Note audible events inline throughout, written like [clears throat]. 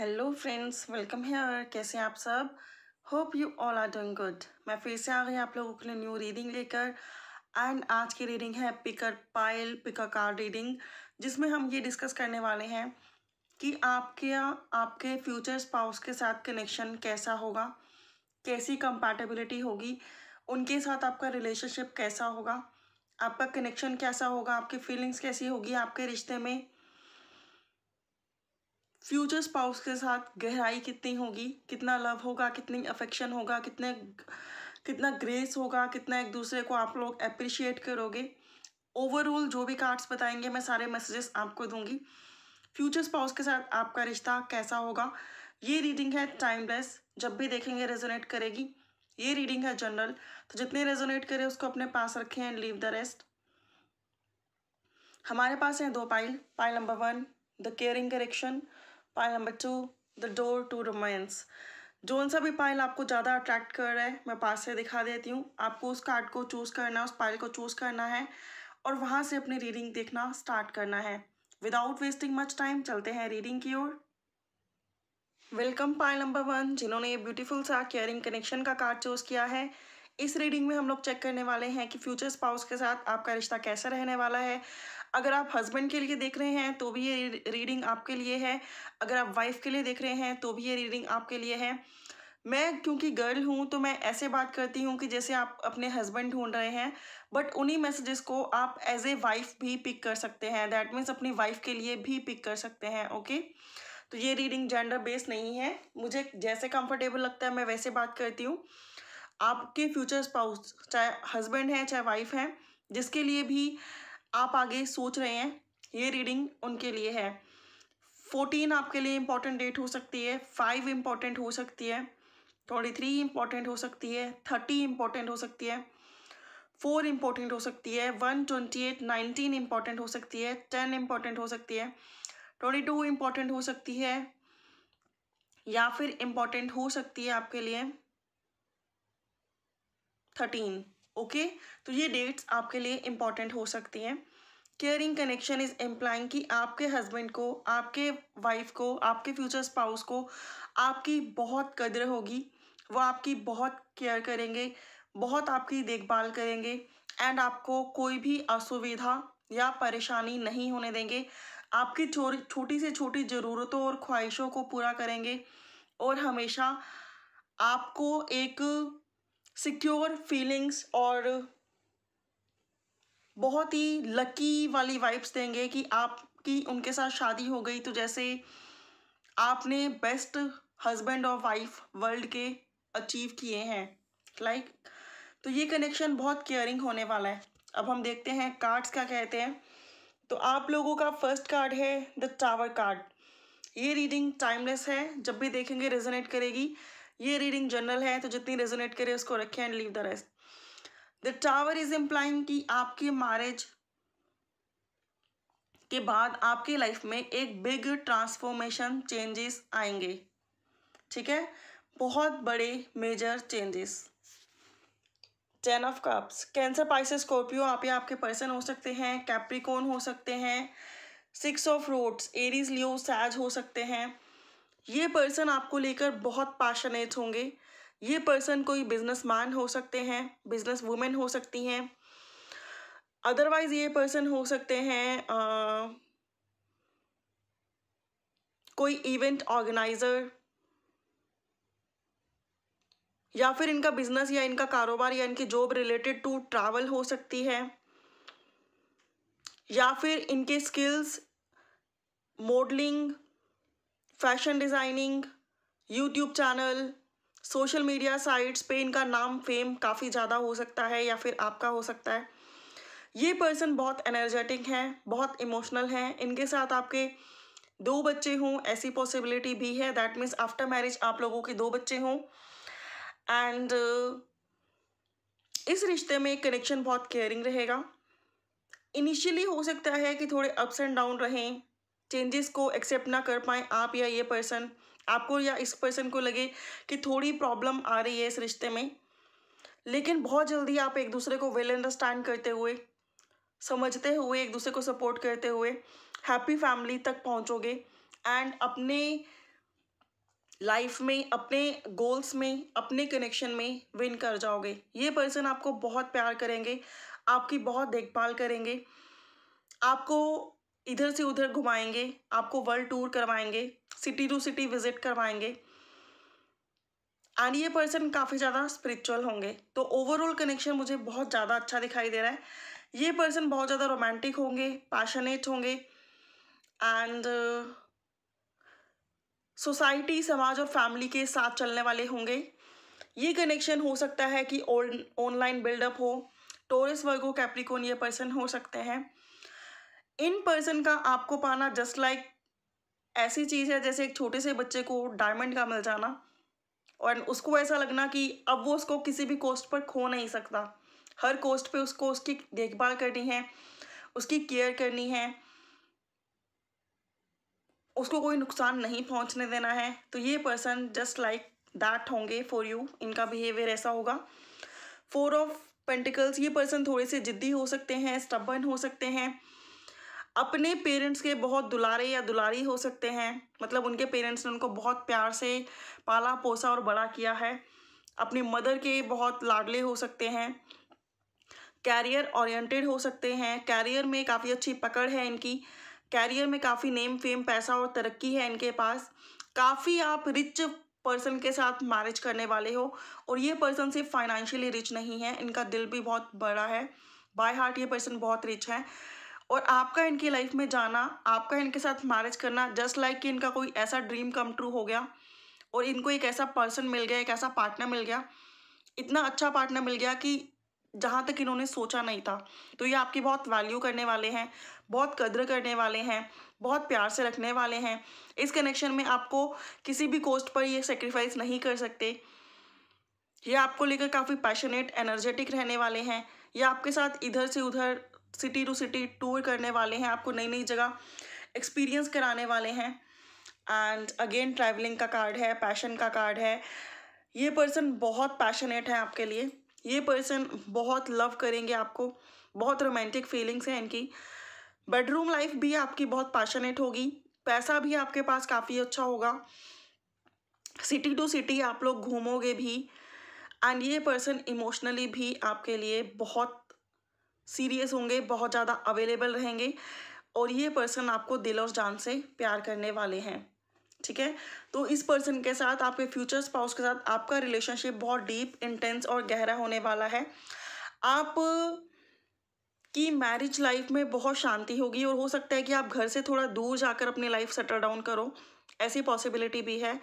Hello friends welcome है और कैसे हैं आप सब hope you all are doing good मैं फिर से आ गई आप लोगों के लिए न्यू रीडिंग लेकर एंड आज की रीडिंग है pick a pile pick a card reading जिसमें हम ये डिस्कस करने वाले हैं कि आपके आपके फ्यूचर स्पाउस के साथ कनेक्शन कैसा होगा कैसी कंपैटिबिलिटी होगी उनके साथ आपका रिलेशनशिप कैसा होगा आपका कनेक्शन कैसा होगा आपकी फीलिंग्स कैसी होगी आपके रिश्ते में फ्यूचर स्पाउस के साथ गहराई कितनी होगी कितना लव होगा कितनी अफेक्शन होगा कितने कितना ग्रेस होगा कितना एक दूसरे को आप लोग अप्रिशिएट करोगे ओवरऑल जो भी कार्ड्स बताएंगे मैं सारे मैसेजेस आपको दूंगी फ्यूचर स्पाउस के साथ आपका रिश्ता कैसा होगा ये रीडिंग है टाइमलेस जब भी देखेंगे रेजोनेट करेगी ये रीडिंग है जनरल तो जितने रेजोनेट करे उसको अपने पास रखें एंड लीव द रेस्ट हमारे पास हैं दो pile pile number one the caring connection pile number two the door to romance जोन सा भी पाइल आपको ज़्यादा अट्रैक्ट कर रहा है मैं पास से दिखा देती हूँ आपको उस कार्ड को चूज़ करना है उस पाइल को चूज़ करना है और वहाँ से अपनी रीडिंग देखना स्टार्ट करना है विदाउट वेस्टिंग मच टाइम चलते हैं रीडिंग की ओर वेलकम पाइल नंबर वन जिन्होंने ये ब्यूटीफुल सा केयरिंग कनेक्शन का कार्ड चूज़ किया है इस रीडिंग में हम लोग चेक करने वाले हैं कि फ्यूचर स्पाउस के साथ आपका रिश्ता कैसा रहने वाला है अगर आप हस्बैंड के लिए देख रहे हैं तो भी ये रीडिंग आपके लिए है अगर आप वाइफ के लिए देख रहे हैं तो भी ये रीडिंग आपके लिए है मैं क्योंकि गर्ल हूँ तो मैं ऐसे बात करती हूँ कि जैसे आप अपने हस्बैंड ढूंढ रहे हैं बट उन्हीं मैसेजेस को आप एज ए वाइफ भी पिक कर सकते हैं दैट मीन्स अपनी वाइफ के लिए भी पिक कर सकते हैं ओके तो ये रीडिंग जेंडर बेस्ड नहीं है मुझे जैसे कंफर्टेबल लगता है मैं वैसे बात करती हूँ आपके फ्यूचर स्पाउस चाहे हस्बैंड हैं चाहे वाइफ हैं जिसके लिए भी आप आगे सोच रहे हैं ये रीडिंग उनके लिए है फोर्टीन आपके लिए इंपॉर्टेंट डेट हो सकती है फाइव इंपॉर्टेंट हो सकती है ट्वेंटी थ्री इंपॉर्टेंट हो सकती है थर्टी इंपॉर्टेंट हो सकती है फोर इंपॉर्टेंट हो सकती है one twenty eight nineteen important हो सकती है टेन इंपॉर्टेंट हो सकती है ट्वेंटी टू इंपॉर्टेंट हो सकती है या फिर इंपॉर्टेंट हो सकती है आपके लिए थर्टीन ओके तो ये डेट्स आपके लिए इम्पॉर्टेंट हो सकती हैं केयरिंग कनेक्शन इज़ एम्प्लाइंग कि आपके हस्बैंड को आपके वाइफ को आपके फ्यूचर स्पाउस को आपकी बहुत कदर होगी वो आपकी बहुत केयर करेंगे बहुत आपकी देखभाल करेंगे एंड आपको कोई भी असुविधा या परेशानी नहीं होने देंगे आपकी छोटी से छोटी ज़रूरतों और ख्वाहिशों को पूरा करेंगे और हमेशा आपको एक सिक्योर फीलिंग्स और बहुत ही लकी वाली वाइब्स देंगे कि आपकी उनके साथ शादी हो गई तो जैसे आपने बेस्ट हस्बैंड और वाइफ वर्ल्ड के अचीव किए हैं लाइक तो ये कनेक्शन बहुत केयरिंग होने वाला है अब हम देखते हैं कार्ड्स का कहते हैं तो आप लोगों का फर्स्ट कार्ड है द टावर कार्ड ये रीडिंग टाइमलेस है जब भी देखेंगे रेजोनेट करेगी ये रीडिंग जनरल है तो जितनी रेजोनेट करे उसको रखें and leave the rest the tower is implying कि आपके मैरिज के बाद आपके लाइफ में एक बिग ट्रांसफॉर्मेशन चेंजेस आएंगे ठीक है बहुत बड़े major changes ten of cups Cancer Pisces Scorpio आप या आपके पर्सन हो सकते हैं कैप्रिकोन हो सकते हैं six of rods Aries Leo Sag हो सकते हैं ये पर्सन आपको लेकर बहुत पैशनेट होंगे ये पर्सन कोई बिजनेसमैन हो सकते हैं बिजनेस वुमेन हो सकती हैं अदरवाइज ये पर्सन हो सकते हैं आ, कोई इवेंट ऑर्गेनाइज़र या फिर इनका बिजनेस या इनका कारोबार या इनकी जॉब रिलेटेड टू ट्रैवल हो सकती है या फिर इनके skills modelling fashion designing YouTube channel social media sites पे इनका नाम फेम काफ़ी ज़्यादा हो सकता है या फिर आपका हो सकता है ये पर्सन बहुत एनर्जेटिक हैं बहुत इमोशनल हैं इनके साथ आपके दो बच्चे हों ऐसी पॉसिबिलिटी भी है दैट मीन्स आफ्टर मैरिज आप लोगों के दो बच्चे हों एंड इस रिश्ते में कनेक्शन बहुत केयरिंग रहेगा इनिशियली हो सकता है कि थोड़े अप्स एंड डाउन रहें चेंजेस को एक्सेप्ट ना कर पाए आप या ये पर्सन आपको या इस पर्सन को लगे कि थोड़ी प्रॉब्लम आ रही है इस रिश्ते में लेकिन बहुत जल्दी आप एक दूसरे को वेल अंडरस्टैंड करते हुए समझते हुए एक दूसरे को सपोर्ट करते हुए हैप्पी फैमिली तक पहुंचोगे एंड अपने लाइफ में अपने गोल्स में अपने कनेक्शन में विन कर जाओगे ये पर्सन आपको बहुत प्यार करेंगे आपकी बहुत देखभाल करेंगे आपको इधर से उधर घुमाएंगे आपको वर्ल्ड टूर करवाएंगे सिटी टू सिटी विजिट करवाएंगे एंड ये पर्सन काफ़ी ज़्यादा स्पिरिचुअल होंगे तो ओवरऑल कनेक्शन मुझे बहुत ज़्यादा अच्छा दिखाई दे रहा है ये पर्सन बहुत ज़्यादा रोमांटिक होंगे पैशनेट होंगे एंड सोसाइटी समाज और फैमिली के साथ चलने वाले होंगे ये कनेक्शन हो सकता है कि ऑनलाइन बिल्डअप हो टोरिस वर्गो कैप्रिकोन ये पर्सन हो सकते हैं इन पर्सन का आपको पाना जस्ट लाइक ऐसी चीज़ है जैसे एक छोटे से बच्चे को डायमंड का मिल जाना और उसको ऐसा लगना कि अब वो उसको किसी भी कोस्ट पर खो नहीं सकता हर कोस्ट पे उसको उसकी देखभाल करनी है उसकी केयर करनी है उसको कोई नुकसान नहीं पहुंचने देना है तो ये पर्सन जस्ट लाइक दैट होंगे फॉर यू इनका बिहेवियर ऐसा होगा फोर ऑफ पेंटिकल्स ये पर्सन थोड़े से ज़िद्दी हो सकते हैं स्टबन हो सकते हैं अपने पेरेंट्स के बहुत दुलारे या दुलारी हो सकते हैं मतलब उनके पेरेंट्स ने उनको बहुत प्यार से पाला पोसा और बड़ा किया है अपने मदर के बहुत लाडले हो सकते हैं कैरियर ओरिएंटेड हो सकते हैं कैरियर में काफ़ी अच्छी पकड़ है इनकी कैरियर में काफ़ी नेम फेम पैसा और तरक्की है इनके पास काफ़ी आप रिच पर्सन के साथ मैरिज करने वाले हो और ये पर्सन सिर्फ फाइनेंशियली रिच नहीं है इनका दिल भी बहुत बड़ा है बाय हार्ट ये पर्सन बहुत रिच है और आपका इनकी लाइफ में जाना आपका इनके साथ मैरिज करना जस्ट लाइक like कि इनका कोई ऐसा ड्रीम कम ट्रू हो गया और इनको एक ऐसा पर्सन मिल गया एक ऐसा पार्टनर मिल गया इतना अच्छा पार्टनर मिल गया कि जहाँ तक इन्होंने सोचा नहीं था तो ये आपकी बहुत वैल्यू करने वाले हैं बहुत कदर करने वाले हैं बहुत प्यार से रखने वाले हैं इस कनेक्शन में आपको किसी भी कोस्ट पर ये सेक्रीफाइस नहीं कर सकते ये आपको लेकर काफ़ी पैशनेट एनर्जेटिक रहने वाले हैं ये आपके साथ इधर से उधर सिटी टू सिटी टूर करने वाले हैं आपको नई नई जगह एक्सपीरियंस कराने वाले हैं एंड अगेन ट्रैवलिंग का कार्ड है पैशन का कार्ड है ये पर्सन बहुत पैशनेट है आपके लिए ये पर्सन बहुत लव करेंगे आपको बहुत रोमांटिक फीलिंग्स हैं इनकी बेडरूम लाइफ भी आपकी बहुत पैशनेट होगी पैसा भी आपके पास काफ़ी अच्छा होगा सिटी टू सिटी आप लोग घूमोगे भी एंड ये पर्सन इमोशनली भी आपके लिए बहुत सीरियस होंगे बहुत ज़्यादा अवेलेबल रहेंगे और ये पर्सन आपको दिल और जान से प्यार करने वाले हैं ठीक है तो इस पर्सन के साथ आपके फ्यूचर स्पाउस के साथ आपका रिलेशनशिप बहुत डीप इंटेंस और गहरा होने वाला है आप की मैरिज लाइफ में बहुत शांति होगी और हो सकता है कि आप घर से थोड़ा दूर जाकर अपनी लाइफ सेटल डाउन करो ऐसी पॉसिबिलिटी भी है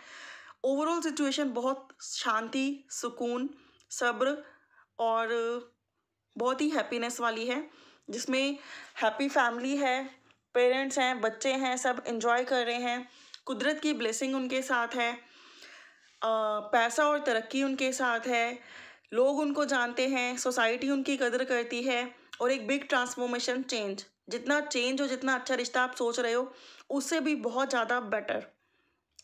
ओवरऑल सिचुएशन बहुत शांति सुकून सब्र और बहुत ही हैप्पीनेस वाली है जिसमें हैप्पी फैमिली है पेरेंट्स हैं बच्चे हैं सब इन्जॉय कर रहे हैं कुदरत की ब्लेसिंग उनके साथ है पैसा और तरक्की उनके साथ है लोग उनको जानते हैं सोसाइटी उनकी कदर करती है और एक बिग ट्रांसफॉर्मेशन चेंज जितना चेंज हो जितना अच्छा रिश्ता आप सोच रहे हो उससे भी बहुत ज़्यादा बेटर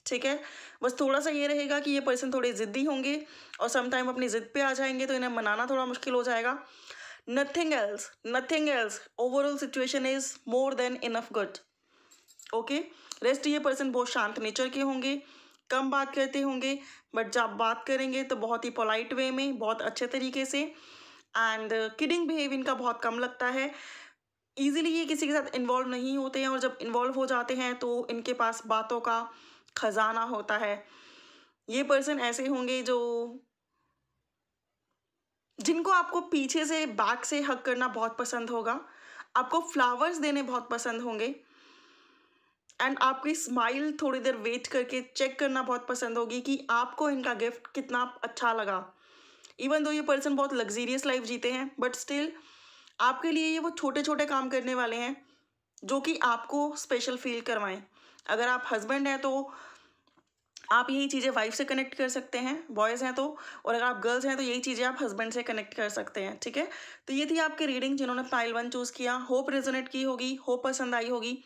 ठीक है बस थोड़ा सा ये रहेगा कि ये पर्सन थोड़े ज़िद्दी होंगे और समटाइम अपनी ज़िद पे आ जाएंगे तो इन्हें मनाना थोड़ा मुश्किल हो जाएगा nothing else nothing else overall situation is more than enough good okay rest ye ये पर्सन बहुत शांत नेचर के होंगे कम बात करते होंगे बट जब बात करेंगे तो बहुत ही पोलाइट वे में बहुत अच्छे तरीके से एंड किडिंग बिहेव इनका बहुत कम लगता है ईजिली ये किसी के साथ इन्वॉल्व नहीं होते हैं और जब इन्वॉल्व हो जाते हैं तो इनके पास बातों का खजाना होता है ये पर्सन ऐसे होंगे जो जिनको आपको पीछे से बैक से हक करना बहुत पसंद होगा आपको फ्लावर्स देने बहुत पसंद होंगे एंड आपकी स्माइल थोड़ी देर वेट करके चेक करना बहुत पसंद होगी कि आपको इनका गिफ्ट कितना अच्छा लगा इवन दो ये पर्सन बहुत लग्जीरियस लाइफ जीते हैं बट स्टिल आपके लिए ये वो छोटे छोटे काम करने वाले हैं जो कि आपको स्पेशल फील करवाएं अगर आप हस्बैंड हैं तो आप यही चीज़ें वाइफ से कनेक्ट कर सकते हैं बॉयज़ हैं तो और अगर आप गर्ल्स हैं तो यही चीज़ें आप हस्बैंड से कनेक्ट कर सकते हैं ठीक है तो ये थी आपकी रीडिंग जिन्होंने फाइल वन चूज़ किया होप रेजोनेट की होगी होप पसंद आई होगी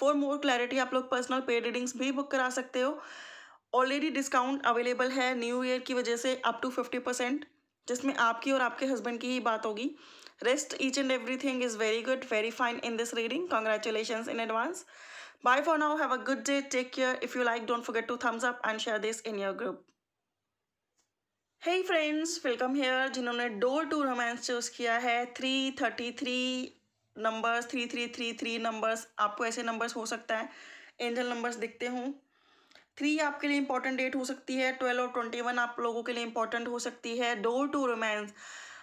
फॉर मोर क्लैरिटी आप लोग पर्सनल पेड रीडिंग्स भी बुक करा सकते हो ऑलरेडी डिस्काउंट अवेलेबल है न्यू ईयर की वजह से अप टू फिफ्टी परसेंट जिसमें आपकी और आपके हस्बैंड की ही बात होगी Rest each and everything is very good, very fine in this reading. Congratulations in advance. Bye for now. Have a good day. Take care. If you like, don't forget to thumbs up and share this in your group. Hey friends welcome here जिन्होंने door to romance choose किया है three thirty three numbers three three three three numbers आपको ऐसे numbers हो सकता है angel numbers दिखते हों थ्री आपके लिए इंपॉर्टेंट डेट हो सकती है ट्वेल्व और ट्वेंटी वन आप लोगों के लिए इंपॉर्टेंट हो सकती है डोर टू रोमांस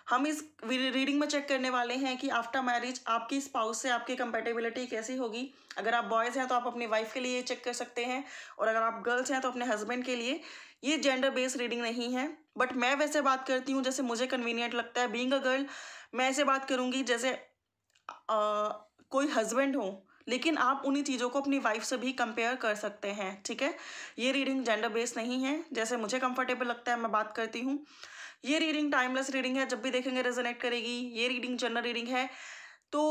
हम इस रीडिंग में चेक करने वाले हैं कि आफ्टर मैरिज आपकी स्पाउस से आपकी कंपेटेबिलिटी कैसी होगी अगर आप बॉयज़ हैं तो आप अपनी वाइफ के लिए चेक कर सकते हैं और अगर आप गर्ल्स हैं तो अपने हस्बैंड के लिए ये जेंडर बेस्ड रीडिंग नहीं है बट मैं वैसे बात करती हूँ जैसे मुझे कन्वीनियंट लगता है बींग अ गर्ल मैं ऐसे बात करूँगी जैसे आ, कोई हस्बैंड हो लेकिन आप उन्हीं चीज़ों को अपनी वाइफ से भी कंपेयर कर सकते हैं ठीक है ये रीडिंग जेंडर बेस्ड नहीं है जैसे मुझे कंफर्टेबल लगता है मैं बात करती हूँ ये रीडिंग टाइमलेस रीडिंग है जब भी देखेंगे रेजोनेट करेगी ये रीडिंग जनरल रीडिंग है तो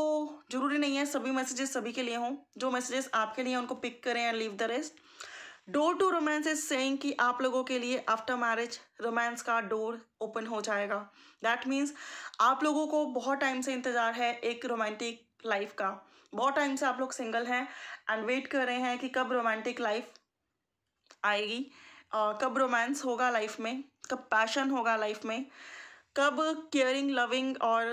जरूरी नहीं है सभी मैसेजेस सभी के लिए हों जो मैसेजेस आपके लिए उनको पिक करें and leave the rest door to romance is saying कि आप लोगों के लिए आफ्टर मैरिज रोमांस का डोर ओपन हो जाएगा दैट मीन्स आप लोगों को बहुत टाइम से इंतज़ार है एक रोमांटिक लाइफ का बहुत टाइम से आप लोग सिंगल हैं एंड वेट कर रहे हैं कि कब रोमांटिक लाइफ आएगी uh, कब रोमांस होगा लाइफ में उसका पैशन होगा लाइफ में कब केयरिंग लविंग और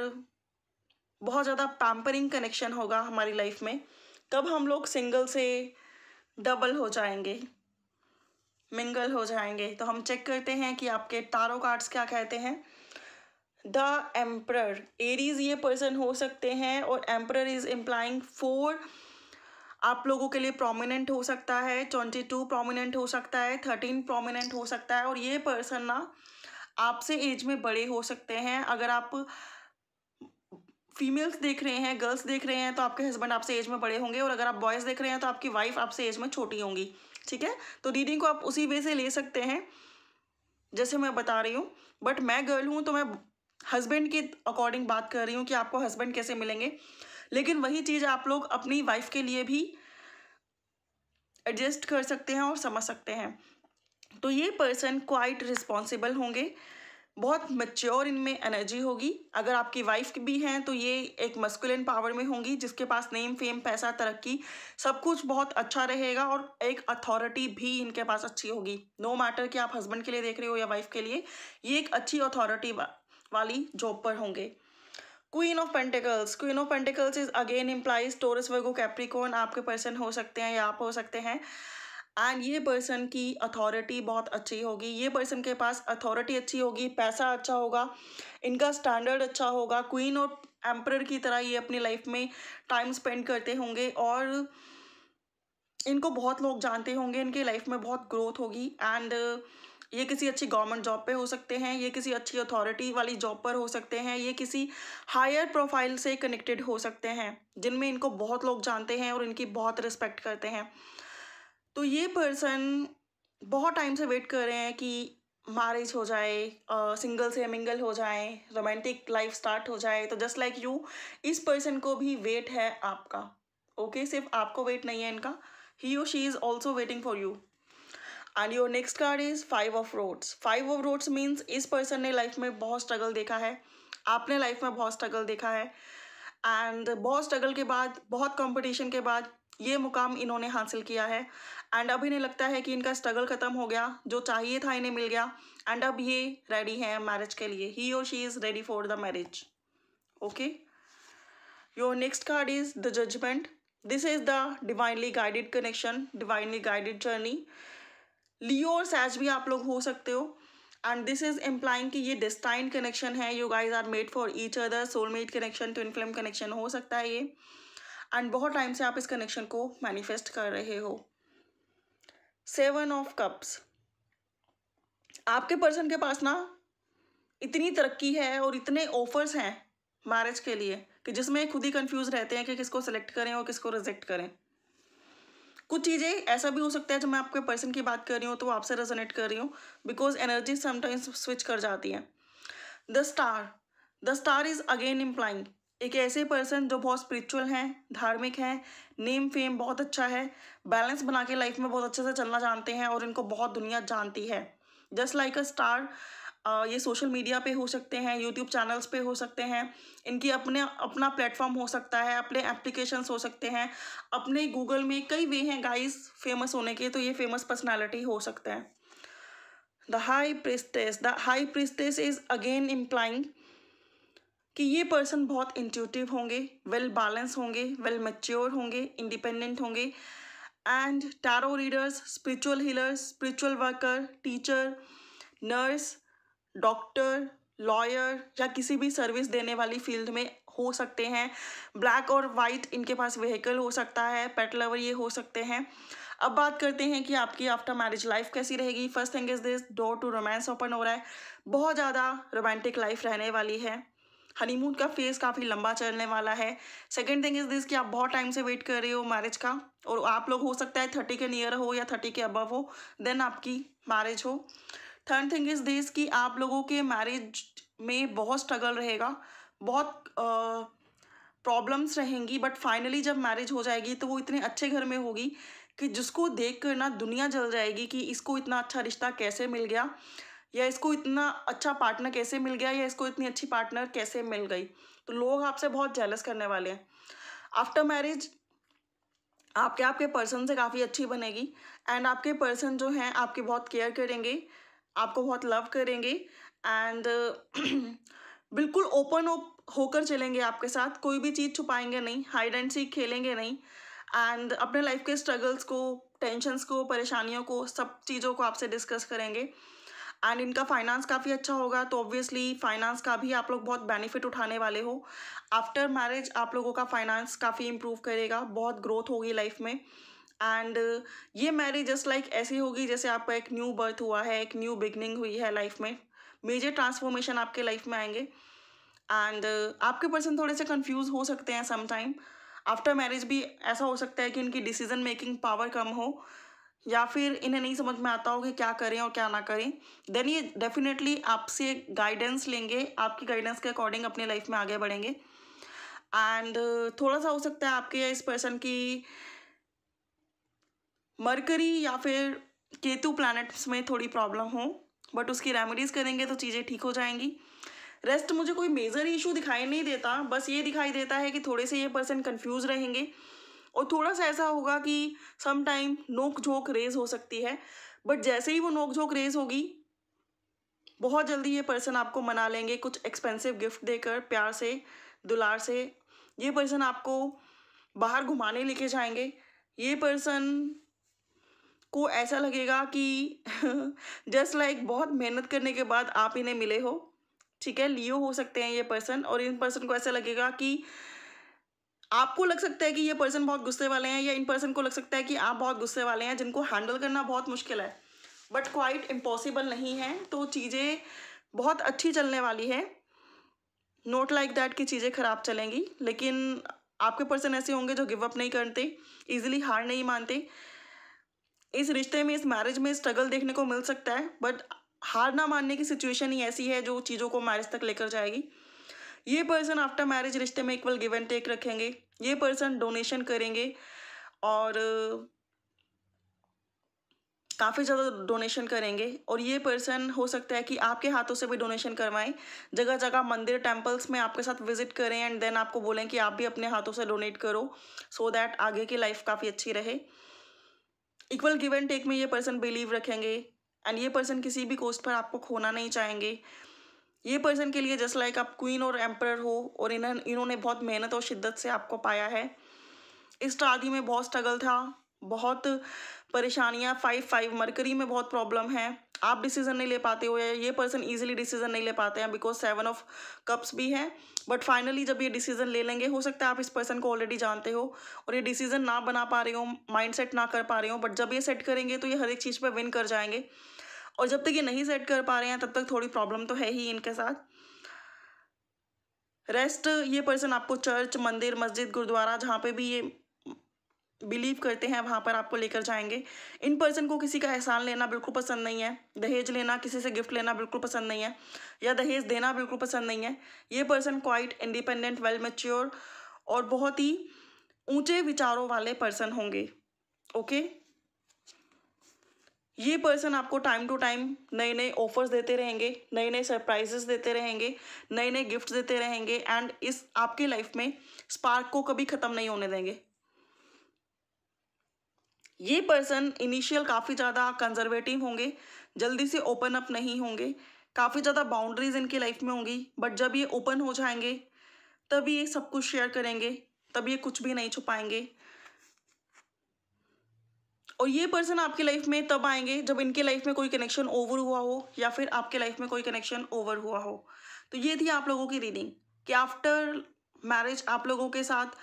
बहुत ज़्यादा पैम्परिंग कनेक्शन होगा हमारी लाइफ में कब हम लोग सिंगल से डबल हो जाएंगे मिंगल हो जाएंगे तो हम चेक करते हैं कि आपके टारो कार्ड्स क्या कहते हैं द एम्प्रर एरीज ये पर्सन हो सकते हैं और एम्प्रर इज एम्प्लाइंग फोर आप लोगों के लिए प्रोमिनेंट हो सकता है ट्वेंटी टू प्रोमिनेंट हो सकता है थर्टीन प्रोमिनेंट हो सकता है और ये पर्सन ना आपसे एज में बड़े हो सकते हैं अगर आप फीमेल्स देख रहे हैं गर्ल्स देख रहे हैं तो आपके हस्बैंड आपसे एज में बड़े होंगे और अगर आप बॉयज़ देख रहे हैं तो आपकी वाइफ आपसे एज में छोटी होंगी ठीक है तो रीडिंग को आप उसी वे से ले सकते हैं जैसे मैं बता रही हूँ बट मैं गर्ल हूँ तो मैं हस्बैंड के अकॉर्डिंग बात कर रही हूँ कि आपको हस्बैंड कैसे मिलेंगे लेकिन वही चीज़ आप लोग अपनी वाइफ के लिए भी एडजस्ट कर सकते हैं और समझ सकते हैं तो ये पर्सन क्वाइट रिस्पॉन्सिबल होंगे बहुत मच्योर इनमें एनर्जी होगी अगर आपकी वाइफ भी हैं तो ये एक मस्कुलिन पावर में होंगी जिसके पास नेम फेम पैसा तरक्की सब कुछ बहुत अच्छा रहेगा और एक अथॉरिटी भी इनके पास अच्छी होगी नो मैटर कि आप हस्बैंड के लिए देख रहे हो या वाइफ के लिए ये एक अच्छी अथॉरिटी वाली जॉब पर होंगे queen of pentacles queen of pentacles is again implies Taurus Virgo Capricorn आपके पर्सन हो सकते हैं या आप हो सकते हैं एंड ये पर्सन की अथॉरिटी बहुत अच्छी होगी ये पर्सन के पास अथॉरिटी अच्छी होगी पैसा अच्छा होगा इनका स्टैंडर्ड अच्छा होगा क्वीन और एम्प्रर की तरह ये अपनी लाइफ में टाइम स्पेंड करते होंगे और इनको बहुत लोग जानते होंगे इनकी लाइफ में बहुत ग्रोथ होगी एंड uh, ये किसी अच्छी गवर्नमेंट जॉब पे हो सकते हैं ये किसी अच्छी अथॉरिटी वाली जॉब पर हो सकते हैं ये किसी हायर प्रोफाइल से कनेक्टेड हो सकते हैं जिनमें इनको बहुत लोग जानते हैं और इनकी बहुत रिस्पेक्ट करते हैं तो ये पर्सन बहुत टाइम से वेट कर रहे हैं कि मैरिज हो जाए सिंगल से मिंगल हो जाए रोमांटिक लाइफ स्टार्ट हो जाए तो जस्ट लाइक यू इस पर्सन को भी वेट है आपका ओके okay? सिर्फ आपको वेट नहीं है इनका ही और she is also waiting for you and your next card is five of rods five of rods means इस पर्सन ने लाइफ में बहुत स्ट्रगल देखा है आपने लाइफ में बहुत स्ट्रगल देखा है एंड बहुत स्ट्रगल के बाद बहुत कॉम्पिटिशन के बाद ये मुकाम इन्होंने हासिल किया है एंड अब इन्हें लगता है कि इनका स्ट्रगल ख़त्म हो गया जो चाहिए था इन्हें मिल गया एंड अब ये रेडी है मैरिज के लिए ही और she is ready for the marriage okay your next card is the judgement this is the divinely guided connection divinely guided journey Leo और सैज भी आप लोग हो सकते हो एंड दिस इज एम्प्लाइंग कि ये डिस्टाइन कनेक्शन है you guys are made for each other soulmate connection twin flame connection हो सकता है ये एंड बहुत टाइम से आप इस कनेक्शन को मैनिफेस्ट कर रहे हो सेवन ऑफ कप्स आपके पर्सन के पास ना इतनी तरक्की है और इतने ऑफर्स हैं मैरिज के लिए कि जिसमें खुद ही कंफ्यूज रहते हैं कि किसको सेलेक्ट करें और किसको रिजेक्ट करें कुछ चीज़ें ऐसा भी हो सकता है जब मैं आपके पर्सन की बात कर रही हूँ तो वो आपसे रेजोनेट कर रही हूँ बिकॉज एनर्जी समटाइम्स स्विच कर जाती है the star the star is again implying एक ऐसे पर्सन जो बहुत स्पिरिचुअल हैं धार्मिक हैं नेम फेम बहुत अच्छा है बैलेंस बना के लाइफ में बहुत अच्छे से चलना जानते हैं और इनको बहुत दुनिया जानती है जस्ट लाइक अ स्टार ये सोशल मीडिया पे हो सकते हैं यूट्यूब चैनल्स पे हो सकते हैं इनकी अपने अपना प्लेटफॉर्म हो सकता है अपने एप्लीकेशंस हो सकते हैं अपने गूगल में कई वे हैं गाइस फेमस होने के तो ये फेमस पर्सनालिटी हो सकते हैं the high priestess the high priestess is again implying कि ये पर्सन बहुत इंट्यूटिव होंगे वेल बैलेंस होंगे वेल मेच्योर होंगे इंडिपेंडेंट होंगे and tarot readers spiritual healers spiritual worker teacher nurse doctor lawyer या किसी भी सर्विस देने वाली फील्ड में हो सकते हैं ब्लैक और वाइट इनके पास व्हीकल हो सकता है पेट लवर ये हो सकते हैं अब बात करते हैं कि आपकी आफ्टर मैरिज लाइफ कैसी रहेगी first thing is this door to romance open हो रहा है बहुत ज़्यादा रोमांटिक लाइफ रहने वाली है हनीमून का फेज काफ़ी लंबा चलने वाला है सेकेंड थिंग इज़ दिस कि आप बहुत टाइम से वेट कर रहे हो मैरिज का और आप लोग हो सकता है थर्टी के नियर हो या थर्टी के अबव हो देन आपकी मैरिज हो थर्ड थिंग इज़ दिस कि आप लोगों के मैरिज में बहुत स्ट्रगल रहेगा बहुत प्रॉब्लम्स रहेंगी बट फाइनली जब मैरिज हो जाएगी तो वो इतने अच्छे घर में होगी कि जिसको देख कर ना दुनिया जल जाएगी कि इसको इतना अच्छा रिश्ता कैसे मिल गया या इसको इतना अच्छा पार्टनर कैसे मिल गया या इसको इतनी अच्छी पार्टनर कैसे मिल गई तो लोग आपसे बहुत जेलस करने वाले हैं आफ्टर मैरिज आपके आपके पर्सन से काफ़ी अच्छी बनेगी एंड आपके पर्सन जो हैं आपकी बहुत केयर करेंगे आपको बहुत लव करेंगे एंड [clears throat] बिल्कुल ओपन ओप होकर चलेंगे आपके साथ कोई भी चीज़ छुपाएंगे नहीं हाइड एंड सीख खेलेंगे नहीं एंड अपने लाइफ के स्ट्रगल्स को टेंशंस को परेशानियों को सब चीज़ों को आपसे डिस्कस करेंगे एंड इनका फाइनेंस काफ़ी अच्छा होगा तो ऑब्वियसली फाइनेंस का भी आप लोग बहुत बेनिफिट उठाने वाले हो आफ्टर मैरिज आप लोगों का फाइनेंस काफ़ी इम्प्रूव करेगा बहुत ग्रोथ होगी लाइफ में एंड uh, ये मैरिज जस्ट लाइक ऐसी होगी जैसे आपका एक न्यू बर्थ हुआ है एक न्यू बिगनिंग हुई है लाइफ में मेजर ट्रांसफॉर्मेशन आपके लाइफ में आएंगे एंड uh, आपके पर्सन थोड़े से कंफ्यूज हो सकते हैं समटाइम आफ्टर मैरिज भी ऐसा हो सकता है कि इनकी डिसीजन मेकिंग पावर कम हो या फिर इन्हें नहीं समझ में आता हो कि क्या करें और क्या ना करें देन ये डेफिनेटली आपसे गाइडेंस लेंगे आपकी गाइडेंस के अकॉर्डिंग अपने लाइफ में आगे बढ़ेंगे एंड uh, थोड़ा सा हो सकता है आपके या इस पर्सन की मरकरी या फिर केतु प्लैनेट्स में थोड़ी प्रॉब्लम हो बट उसकी रेमेडीज़ करेंगे तो चीज़ें ठीक हो जाएंगी रेस्ट मुझे कोई मेजर इशू दिखाई नहीं देता बस ये दिखाई देता है कि थोड़े से ये पर्सन कंफ्यूज रहेंगे और थोड़ा सा ऐसा होगा कि सम टाइम नोक झोंक रेज हो सकती है बट जैसे ही वो नोक झोंक रेज होगी बहुत जल्दी ये पर्सन आपको मना लेंगे कुछ एक्सपेंसिव गिफ्ट देकर प्यार से दुलार से ये पर्सन आपको बाहर घुमाने लेके जाएंगे ये पर्सन को ऐसा लगेगा कि [laughs] जस्ट लाइक like, बहुत मेहनत करने के बाद आप इन्हें मिले हो ठीक है लियो हो सकते हैं ये पर्सन और इन पर्सन को ऐसा लगेगा कि आपको लग सकता है कि ये पर्सन बहुत गुस्से वाले हैं या इन पर्सन को लग सकता है कि आप बहुत गुस्से वाले हैं जिनको हैंडल करना बहुत मुश्किल है बट क्वाइट इम्पॉसिबल नहीं है तो चीज़ें बहुत अच्छी चलने वाली है नोट लाइक दैट की चीज़ें ख़राब चलेंगी लेकिन आपके पर्सन ऐसे होंगे जो गिव अप नहीं करते ईजिली हार नहीं मानते इस रिश्ते में इस मैरिज में स्ट्रगल देखने को मिल सकता है बट हार ना मानने की सिचुएशन ही ऐसी है जो चीज़ों को मैरिज तक लेकर जाएगी ये पर्सन आफ्टर मैरिज रिश्ते में इक्वल गिव एंड टेक रखेंगे ये पर्सन डोनेशन करेंगे और काफ़ी ज़्यादा डोनेशन करेंगे और ये पर्सन हो सकता है कि आपके हाथों से भी डोनेशन करवाएं जगह जगह मंदिर टेम्पल्स में आपके साथ विजिट करें एंड देन आपको बोलें कि आप भी अपने हाथों से डोनेट करो सो so दैट आगे की लाइफ काफ़ी अच्छी रहे इक्वल गिव एंड टेक में ये पर्सन बिलीव रखेंगे एंड ये पर्सन किसी भी कोस्ट पर आपको खोना नहीं चाहेंगे ये पर्सन के लिए जस्ट लाइक आप क्वीन और एम्पर हो और इन्हें इन्होंने बहुत मेहनत और शिद्दत से आपको पाया है इस शादी में बहुत स्ट्रगल था बहुत परेशानियाँ फाइव फाइव मरकरी में बहुत प्रॉब्लम है आप डिसीजन नहीं ले पाते हो या ये पर्सन ईजिली डिसीजन नहीं ले पाते हैं बिकॉज सेवन ऑफ कप्स भी है बट फाइनली जब ये डिसीजन ले लेंगे हो सकता है आप इस पर्सन को ऑलरेडी जानते हो और ये डिसीजन ना बना पा रहे हो माइंड सेट ना कर पा रहे हो बट जब ये सेट करेंगे तो ये हर एक चीज़ पर विन कर जाएंगे और जब तक ये नहीं सेट कर पा रहे हैं तब तक थोड़ी प्रॉब्लम तो है ही इनके साथ रेस्ट ये पर्सन आपको चर्च मंदिर मस्जिद गुरुद्वारा जहाँ पे भी ये बिलीव करते हैं वहाँ पर आपको लेकर जाएंगे इन पर्सन को किसी का एहसान लेना बिल्कुल पसंद नहीं है दहेज लेना किसी से गिफ्ट लेना बिल्कुल पसंद नहीं है या दहेज देना बिल्कुल पसंद नहीं है ये person quite independent well mature और बहुत ही ऊंचे विचारों वाले पर्सन होंगे ओके ये पर्सन आपको टाइम टू टाइम नए नए ऑफर्स देते रहेंगे नए नए सरप्राइजेस देते रहेंगे नए नए गिफ्ट्स देते रहेंगे एंड इस आपके लाइफ में स्पार्क को कभी ख़त्म नहीं होने देंगे ये पर्सन इनिशियल काफ़ी ज़्यादा कंजर्वेटिव होंगे जल्दी से ओपन अप नहीं होंगे काफ़ी ज़्यादा बाउंड्रीज इनकी लाइफ में होंगी बट जब ये ओपन हो जाएंगे तब ये सब कुछ शेयर करेंगे तब ये कुछ भी नहीं छुपाएंगे और ये पर्सन आपकी लाइफ में तब आएंगे जब इनके लाइफ में कोई कनेक्शन ओवर हुआ हो या फिर आपके लाइफ में कोई कनेक्शन ओवर हुआ हो तो ये थी आप लोगों की रीडिंग कि आफ्टर मैरिज आप लोगों के साथ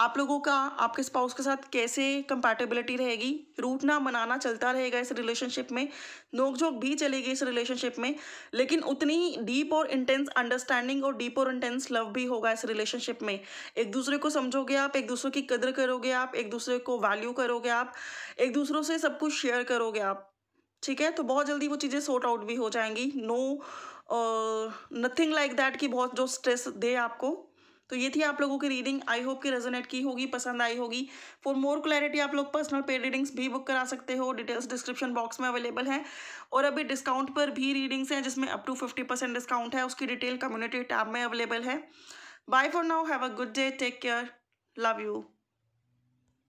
आप लोगों का आपके स्पाउस के साथ कैसे कंपैटिबिलिटी रहेगी रूट ना मनाना चलता रहेगा इस रिलेशनशिप में नोकझोंक भी चलेगी इस रिलेशनशिप में लेकिन उतनी डीप और इंटेंस अंडरस्टैंडिंग और डीप और इंटेंस लव भी होगा इस रिलेशनशिप में एक दूसरे को समझोगे आप एक दूसरे की कदर करोगे आप एक दूसरे को वैल्यू करोगे आप एक दूसरों से सब कुछ शेयर करोगे आप ठीक है तो बहुत जल्दी वो चीज़ें सॉर्ट आउट भी हो जाएंगी नो नथिंग लाइक दैट कि बहुत जो स्ट्रेस दे आपको तो ये थी आप लोगों की रीडिंग आई होप कि रेजोनेट की होगी पसंद आई होगी फॉर मोर क्लैरिटी आप लोग पर्सनल पेड रीडिंग्स भी बुक करा सकते हो डिटेल्स डिस्क्रिप्शन बॉक्स में अवेलेबल है और अभी डिस्काउंट पर भी रीडिंग्स हैं जिसमें up to fifty percent discount है उसकी डिटेल कम्युनिटी टैब में अवेलेबल है bye for now have a good day take care love you